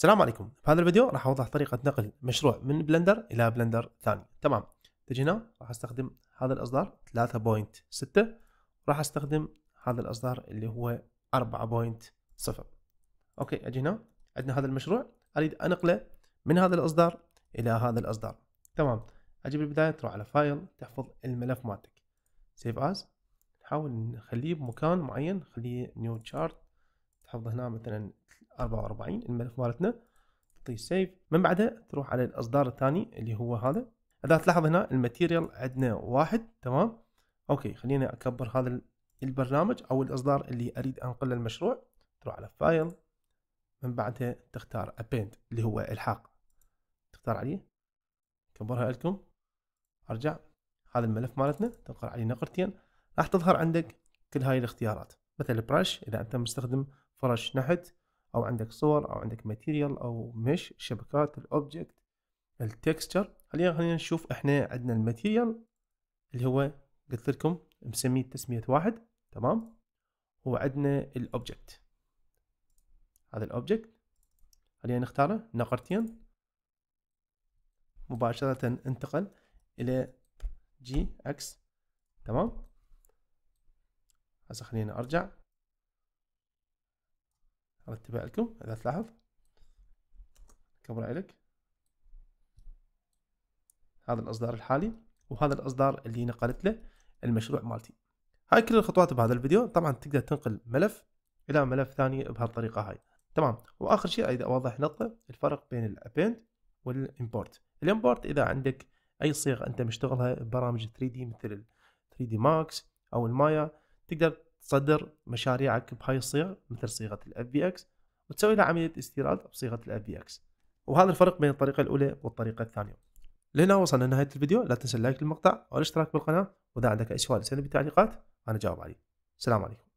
السلام عليكم بهذا الفيديو راح اوضح طريقه نقل مشروع من بلندر الى بلندر ثاني تمام تجي هنا راح استخدم هذا الاصدار 3.6 راح استخدم هذا الاصدار اللي هو 4.0 اوكي اجي هنا عندنا هذا المشروع اريد انقله من هذا الاصدار الى هذا الاصدار تمام اجي بالبدايه تروح على فايل تحفظ الملف مالتك سيف از نحاول نخليه بمكان معين نخليه نيو تشارت تحفظ هنا مثلا 44 الملف مالتنا تعطيه سيف من بعدها تروح على الاصدار الثاني اللي هو هذا اذا تلاحظ هنا الماتيريال عندنا واحد تمام اوكي خلينا اكبر هذا البرنامج او الاصدار اللي اريد انقله للمشروع تروح على فايل من بعدها تختار ابيند اللي هو الحاق تختار عليه كبرها لكم ارجع هذا الملف مالتنا تنقر عليه نقرتين راح تظهر عندك كل هاي الاختيارات مثل برش اذا انت مستخدم فرش نحت او عندك صور او عندك ماتيريال او مش شبكات الاوبجكت التكستشر خلينا خلينا نشوف احنا عندنا الماتيريال اللي هو قلت لكم مسميه تسميه واحد تمام وعندنا الاوبجكت هذا الاوبجكت خلينا نختاره نقرتين مباشرة انتقل الى جي اكس تمام هسه خلينا ارجع رتبها لكم اذا تلاحظ كبر عليك هذا الاصدار الحالي وهذا الاصدار اللي نقلت له المشروع مالتي هاي كل الخطوات بهذا الفيديو طبعا تقدر تنقل ملف الى ملف ثاني بهالطريقه هاي تمام واخر شيء اريد اوضح نقطه الفرق بين الابند والامبورت الامبورت اذا عندك اي صيغه انت مشتغلها ببرامج 3 دي مثل 3 دي ماكس او المايا تقدر تصدر مشاريعك بهاي الصيغه مثل صيغه الـ FBX وتسوي لها عمليه استيراد بصيغه الـ FBX وهذا الفرق بين الطريقه الاولى والطريقه الثانيه لهنا وصلنا لنهايه الفيديو لا تنسى اللايك للمقطع والاشتراك بالقناه واذا عندك اي سؤال سألني بالتعليقات انا جاوب عليه السلام عليكم